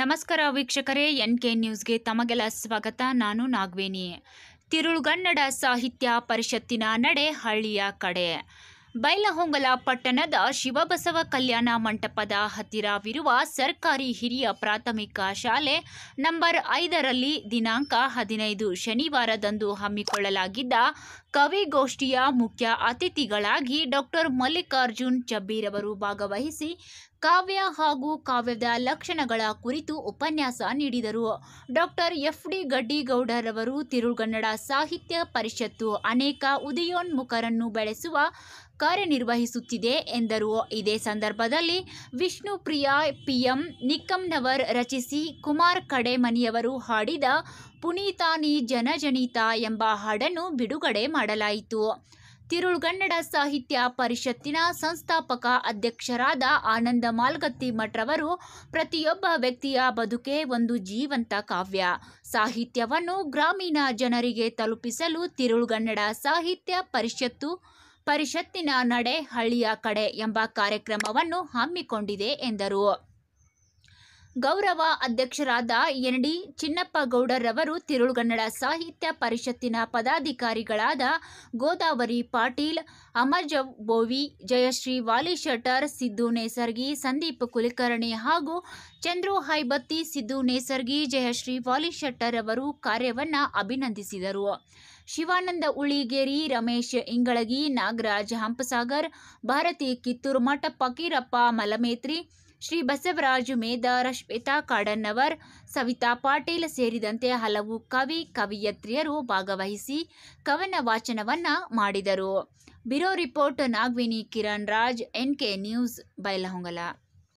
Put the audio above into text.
ನಮಸ್ಕಾರ ವೀಕ್ಷಕರೇ N K ನ್ಯೂಸ್ಗೆ ತಮಗೆಲ್ಲ ಸ್ವಾಗತ ನಾನು ನಾಗ್ವೇನಿ ತಿರುಳುಗನ್ನಡ ಸಾಹಿತ್ಯ ಪರಿಷತ್ತಿನ ನಡೆ ಹಳ್ಳಿಯ ಕಡೆ ಬೈಲಹೊಂಗಲ ಪಟ್ಟಣದ ಶಿವಬಸವ ಕಲ್ಯಾಣ ಮಂಟಪದ ಹತ್ತಿರವಿರುವ ಸರ್ಕಾರಿ ಹಿರಿಯ ಪ್ರಾಥಮಿಕ ಶಾಲೆ ನಂಬರ್ ಐದರಲ್ಲಿ ದಿನಾಂಕ ಹದಿನೈದು ಶನಿವಾರದಂದು ಹಮ್ಮಿಕೊಳ್ಳಲಾಗಿದ್ದ ಕವಿಗೋಷ್ಠಿಯ ಮುಖ್ಯ ಅತಿಥಿಗಳಾಗಿ ಡಾಕ್ಟರ್ ಮಲ್ಲಿಕಾರ್ಜುನ್ ಅವರು ಭಾಗವಹಿಸಿ ಕಾವ್ಯ ಹಾಗೂ ಕಾವ್ಯದ ಲಕ್ಷಣಗಳ ಕುರಿತು ಉಪನ್ಯಾಸ ನೀಡಿದರು ಡಾಕ್ಟರ್ ಎಫ್ ಡಿ ಗಡ್ಡಿಗೌಡರವರು ತಿರುಗನ್ನಡ ಸಾಹಿತ್ಯ ಪರಿಷತ್ತು ಅನೇಕ ಉದಯೋನ್ಮುಖರನ್ನು ಬೆಳೆಸುವ ಕಾರ್ಯನಿರ್ವಹಿಸುತ್ತಿದೆ ಎಂದರು ಇದೇ ಸಂದರ್ಭದಲ್ಲಿ ವಿಷ್ಣುಪ್ರಿಯಾ ಪಿಎಂ ನಿಕ್ಕಂನವರ್ ರಚಿಸಿ ಕುಮಾರ್ ಕಡೆಮನಿಯವರು ಹಾಡಿದ ಪುನೀತಾನಿ ಜನಜನಿತಾ ಎಂಬ ಹಾಡನ್ನು ಬಿಡುಗಡೆ ಮಾಡಲಾಯಿತು ತಿರುಳುಗನ್ನಡ ಸಾಹಿತ್ಯ ಪರಿಷತ್ತಿನ ಸಂಸ್ಥಾಪಕ ಅಧ್ಯಕ್ಷರಾದ ಆನಂದ ಮಾಲ್ಗತ್ತಿ ಮಠರವರು ಪ್ರತಿಯೊಬ್ಬ ವ್ಯಕ್ತಿಯ ಬದುಕೆ ಒಂದು ಜೀವಂತ ಕಾವ್ಯ ಸಾಹಿತ್ಯವನ್ನು ಗ್ರಾಮೀಣ ಜನರಿಗೆ ತಲುಪಿಸಲು ತಿರುಳುಗನ್ನಡ ಸಾಹಿತ್ಯ ಪರಿಷತ್ತು ಪರಿಷತ್ತಿನ ನಡೆ ಹಳ್ಳಿಯ ಕಡೆ ಎಂಬ ಕಾರ್ಯಕ್ರಮವನ್ನು ಹಮ್ಮಿಕೊಂಡಿದೆ ಎಂದರು ಗೌರವ ಅಧ್ಯಕ್ಷರಾದ ಎನ್ ಡಿ ಚಿನ್ನಪ್ಪ ಗೌಡರವರು ತಿರುಳುಗನ್ನಡ ಸಾಹಿತ್ಯ ಪರಿಷತ್ತಿನ ಪದಾಧಿಕಾರಿಗಳಾದ ಗೋದಾವರಿ ಪಾಟೀಲ್ ಅಮರ್ಜವ್ ಬೋವಿ ಜಯಶ್ರೀ ವಾಲಿಶಟರ್ ಸಿದ್ದು ನೇಸರ್ಗಿ ಸಂದೀಪ್ ಕುಲಕರ್ಣಿ ಹಾಗೂ ಚಂದ್ರು ಹೈಬತ್ತಿ ಸಿದ್ದು ನೇಸರ್ಗಿ ಜಯಶ್ರೀ ವಾಲಿಶೆಟ್ಟರ್ ಅವರು ಕಾರ್ಯವನ್ನು ಅಭಿನಂದಿಸಿದರು ಶಿವಾನಂದ ಉಳಿಗೇರಿ ರಮೇಶ್ ಇಂಗಳಗಿ ನಾಗರಾಜ್ ಹಂಪಸಾಗರ್ ಭಾರತಿ ಕಿತ್ತೂರು ಮಠ ಫಕೀರಪ್ಪ ಮಲಮೇತ್ರಿ ಶ್ರೀ ಬಸವರಾಜು ಮೇದಾರ ಶ್ವೇತಾ ಕಾಡನ್ನವರ್ ಸವಿತಾ ಪಾಟೀಲ್ ಸೇರಿದಂತೆ ಹಲವು ಕವಿ ಕವಿಯತ್ರಿಯರು ಭಾಗವಹಿಸಿ ಕವನ ವಾಚನವನ್ನ ಮಾಡಿದರು ಬಿರೋ ರಿಪೋರ್ಟ್ ನಾಗ್ವಿನಿ Kiran Raj N K news Bailhongal